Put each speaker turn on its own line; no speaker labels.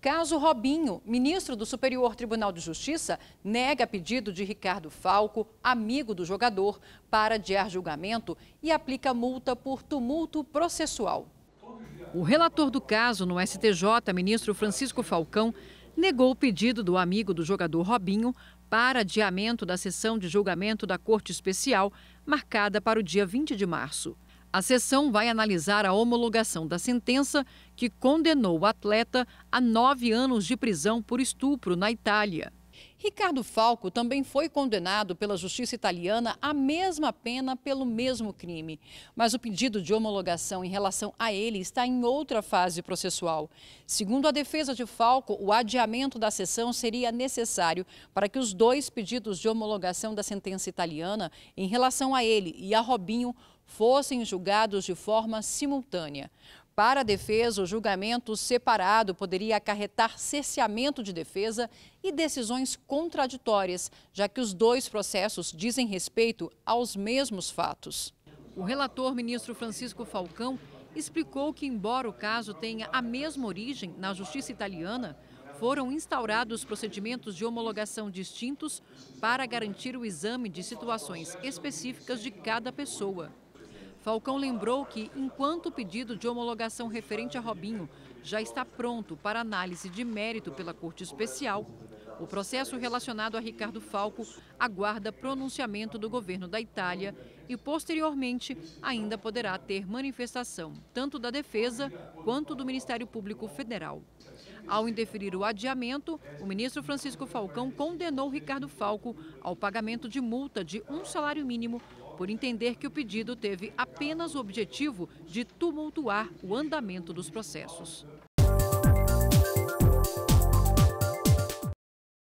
Caso Robinho, ministro do Superior Tribunal de Justiça, nega pedido de Ricardo Falco, amigo do jogador, para adiar julgamento e aplica multa por tumulto processual. O relator do caso no STJ, ministro Francisco Falcão, negou o pedido do amigo do jogador Robinho para adiamento da sessão de julgamento da Corte Especial, marcada para o dia 20 de março. A sessão vai analisar a homologação da sentença que condenou o atleta a nove anos de prisão por estupro na Itália. Ricardo Falco também foi condenado pela justiça italiana à mesma pena pelo mesmo crime, mas o pedido de homologação em relação a ele está em outra fase processual. Segundo a defesa de Falco, o adiamento da sessão seria necessário para que os dois pedidos de homologação da sentença italiana em relação a ele e a Robinho fossem julgados de forma simultânea. Para a defesa, o julgamento separado poderia acarretar cerceamento de defesa e decisões contraditórias, já que os dois processos dizem respeito aos mesmos fatos. O relator, ministro Francisco Falcão, explicou que, embora o caso tenha a mesma origem na justiça italiana, foram instaurados procedimentos de homologação distintos para garantir o exame de situações específicas de cada pessoa. Falcão lembrou que, enquanto o pedido de homologação referente a Robinho já está pronto para análise de mérito pela Corte Especial, o processo relacionado a Ricardo Falco aguarda pronunciamento do governo da Itália e, posteriormente, ainda poderá ter manifestação tanto da Defesa quanto do Ministério Público Federal. Ao indeferir o adiamento, o ministro Francisco Falcão condenou Ricardo Falco ao pagamento de multa de um salário mínimo por entender que o pedido teve apenas o objetivo de tumultuar o andamento dos processos.